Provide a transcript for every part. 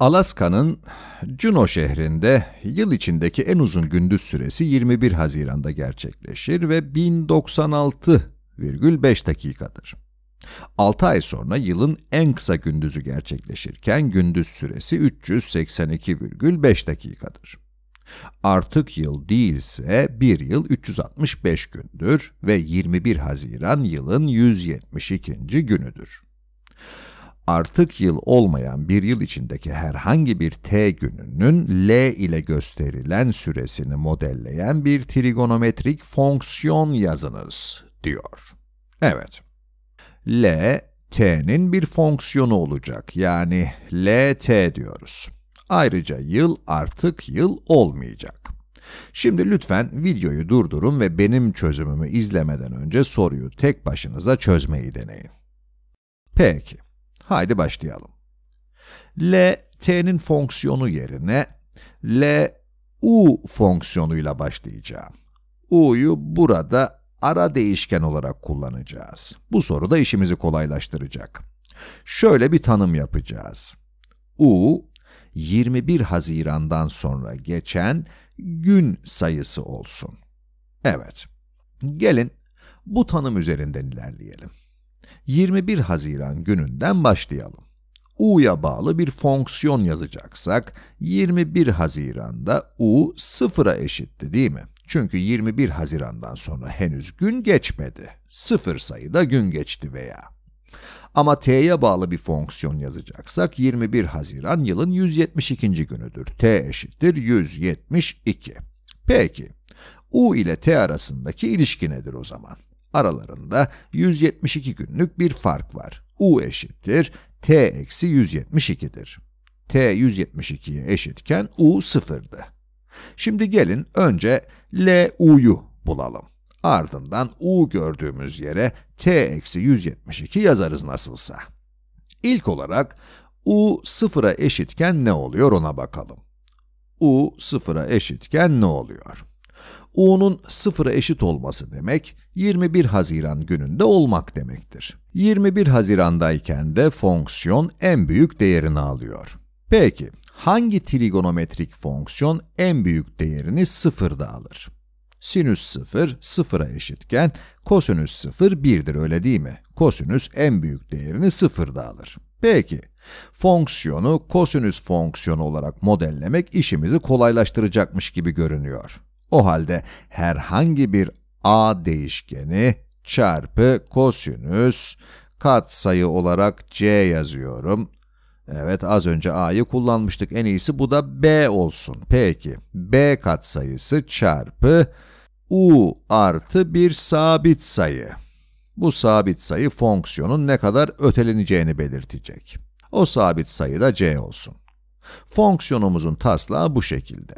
Alaska'nın Juneau şehrinde yıl içindeki en uzun gündüz süresi 21 Haziran'da gerçekleşir ve 1096,5 dakikadır. 6 ay sonra yılın en kısa gündüzü gerçekleşirken gündüz süresi 382,5 dakikadır. Artık yıl değilse bir yıl 365 gündür ve 21 Haziran yılın 172. günüdür artık yıl olmayan bir yıl içindeki herhangi bir t gününün L ile gösterilen süresini modelleyen bir trigonometrik fonksiyon yazınız, diyor. Evet, L, t'nin bir fonksiyonu olacak, yani L t diyoruz. Ayrıca yıl artık yıl olmayacak. Şimdi lütfen videoyu durdurun ve benim çözümümü izlemeden önce soruyu tek başınıza çözmeyi deneyin. Peki. Haydi başlayalım. L, t'nin fonksiyonu yerine L, u fonksiyonuyla başlayacağım. u'yu burada ara değişken olarak kullanacağız. Bu soru da işimizi kolaylaştıracak. Şöyle bir tanım yapacağız. u, 21 Haziran'dan sonra geçen gün sayısı olsun. Evet, gelin bu tanım üzerinden ilerleyelim. 21 Haziran gününden başlayalım. U'ya bağlı bir fonksiyon yazacaksak 21 Haziran'da U sıfıra eşitti değil mi? Çünkü 21 Haziran'dan sonra henüz gün geçmedi. Sıfır sayıda gün geçti veya. Ama t'ye bağlı bir fonksiyon yazacaksak 21 Haziran yılın 172. günüdür. t eşittir 172. Peki, u ile t arasındaki ilişki nedir o zaman? Aralarında 172 günlük bir fark var. U eşittir t eksi 172'dir. t 172'ye eşitken u 0'dı. Şimdi gelin önce L LU'yu bulalım. Ardından u gördüğümüz yere t eksi 172 yazarız nasılsa. İlk olarak u sıfıra eşitken ne oluyor ona bakalım. u sıfıra eşitken ne oluyor? U'nun sıfıra eşit olması demek, 21 Haziran gününde olmak demektir. 21 Haziran'dayken de fonksiyon en büyük değerini alıyor. Peki, hangi trigonometrik fonksiyon en büyük değerini sıfırda alır? Sinüs 0, sıfıra eşitken, kosinüs 0, 1'dir öyle değil mi? Kosinüs en büyük değerini sıfırda alır. Peki, fonksiyonu kosinüs fonksiyonu olarak modellemek işimizi kolaylaştıracakmış gibi görünüyor. O halde herhangi bir a değişkeni çarpı kosinüs katsayı olarak c yazıyorum. Evet az önce a'yı kullanmıştık. En iyisi bu da b olsun. Peki b katsayısı çarpı u artı bir sabit sayı. Bu sabit sayı fonksiyonun ne kadar öteleneceğini belirtecek. O sabit sayı da c olsun. Fonksiyonumuzun taslağı bu şekilde.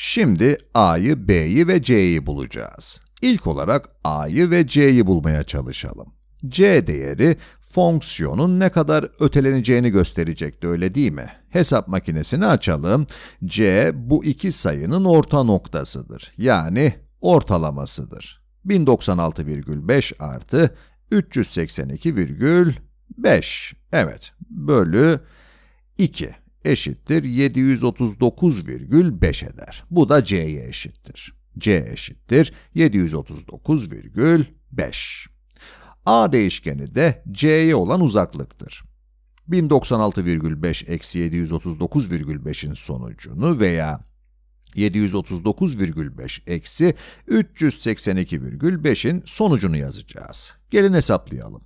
Şimdi A'yı, B'yi ve C'yi bulacağız. İlk olarak A'yı ve C'yi bulmaya çalışalım. C değeri fonksiyonun ne kadar öteleneceğini gösterecekti öyle değil mi? Hesap makinesini açalım. C bu iki sayının orta noktasıdır. Yani ortalamasıdır. 1096,5 artı 382,5 evet bölü 2 eşittir 739,5 eder. Bu da C'ye eşittir. C eşittir 739,5. A değişkeni de C'ye olan uzaklıktır. 1096,5 eksi 739,5'in sonucunu veya 739,5 eksi 382,5'in sonucunu yazacağız. Gelin hesaplayalım.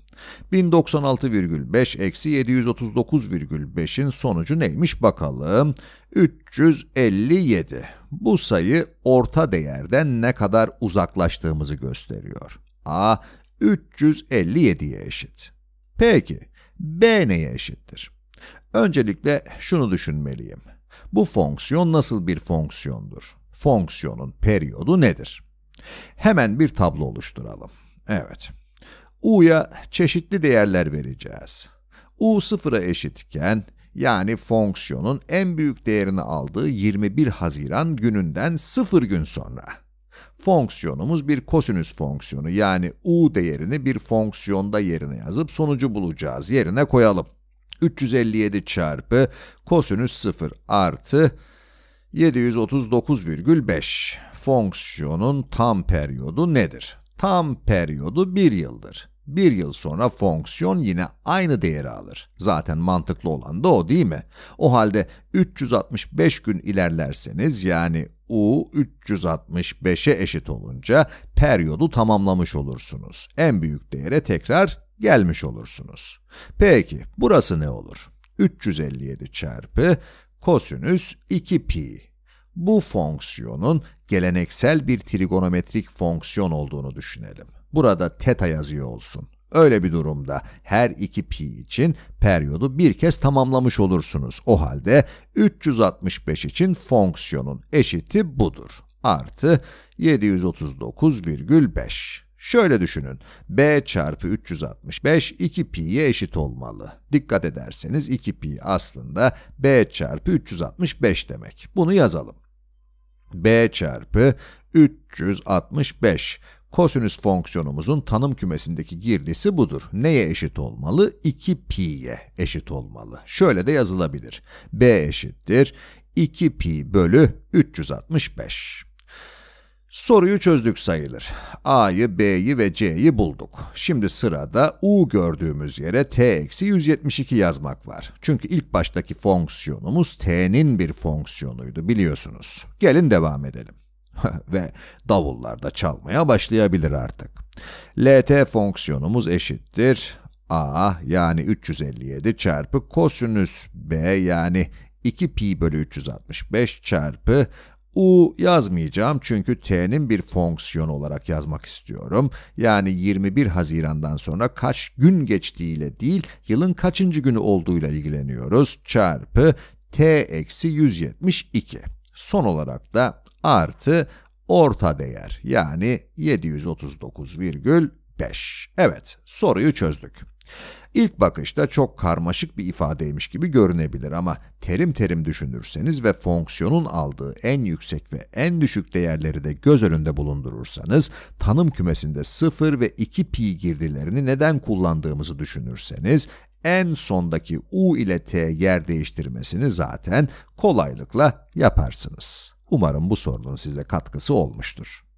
1096,5 eksi 739,5'in sonucu neymiş bakalım. 357. Bu sayı orta değerden ne kadar uzaklaştığımızı gösteriyor. A 357'ye eşit. Peki B neye eşittir? Öncelikle şunu düşünmeliyim. Bu fonksiyon nasıl bir fonksiyondur? Fonksiyonun periyodu nedir? Hemen bir tablo oluşturalım. Evet u'ya çeşitli değerler vereceğiz. u sıfıra eşitken, yani fonksiyonun en büyük değerini aldığı 21 Haziran gününden 0 gün sonra. Fonksiyonumuz bir kosinüs fonksiyonu yani u değerini bir fonksiyonda yerine yazıp sonucu bulacağız. Yerine koyalım. 357 çarpı kosinüs 0 artı 739,5. Fonksiyonun tam periyodu nedir? Tam periyodu 1 yıldır. Bir yıl sonra fonksiyon yine aynı değeri alır. Zaten mantıklı olan da o değil mi? O halde 365 gün ilerlerseniz yani u 365'e eşit olunca periyodu tamamlamış olursunuz. En büyük değere tekrar gelmiş olursunuz. Peki burası ne olur? 357 çarpı kosinüs 2 pi. Bu fonksiyonun geleneksel bir trigonometrik fonksiyon olduğunu düşünelim burada teta yazıyor olsun. Öyle bir durumda her iki pi için periyodu bir kez tamamlamış olursunuz. O halde 365 için fonksiyonun eşiti budur. Artı 739,5. Şöyle düşünün, b çarpı 365 2 pi'ye eşit olmalı. Dikkat ederseniz 2 pi aslında b çarpı 365 demek. Bunu yazalım. b çarpı 365 Kosinüs fonksiyonumuzun tanım kümesindeki girdisi budur. Neye eşit olmalı? 2 pi'ye eşit olmalı. Şöyle de yazılabilir. b eşittir 2 pi bölü 365. Soruyu çözdük sayılır. A'yı, B'yi ve C'yi bulduk. Şimdi sırada U gördüğümüz yere t-172 yazmak var. Çünkü ilk baştaki fonksiyonumuz t'nin bir fonksiyonuydu biliyorsunuz. Gelin devam edelim ve davullar da çalmaya başlayabilir artık. LT fonksiyonumuz eşittir. A yani 357 çarpı kosinüs B yani 2 pi bölü 365 çarpı U yazmayacağım çünkü t'nin bir fonksiyon olarak yazmak istiyorum. Yani 21 Haziran'dan sonra kaç gün geçtiğiyle değil, yılın kaçıncı günü olduğuyla ilgileniyoruz. Çarpı t eksi 172. Son olarak da artı orta değer yani 739,5. Evet soruyu çözdük. İlk bakışta çok karmaşık bir ifadeymiş gibi görünebilir ama terim terim düşünürseniz ve fonksiyonun aldığı en yüksek ve en düşük değerleri de göz önünde bulundurursanız, tanım kümesinde 0 ve 2 pi girdilerini neden kullandığımızı düşünürseniz, en sondaki u ile t yer değiştirmesini zaten kolaylıkla yaparsınız. Umarım bu sorunun size katkısı olmuştur.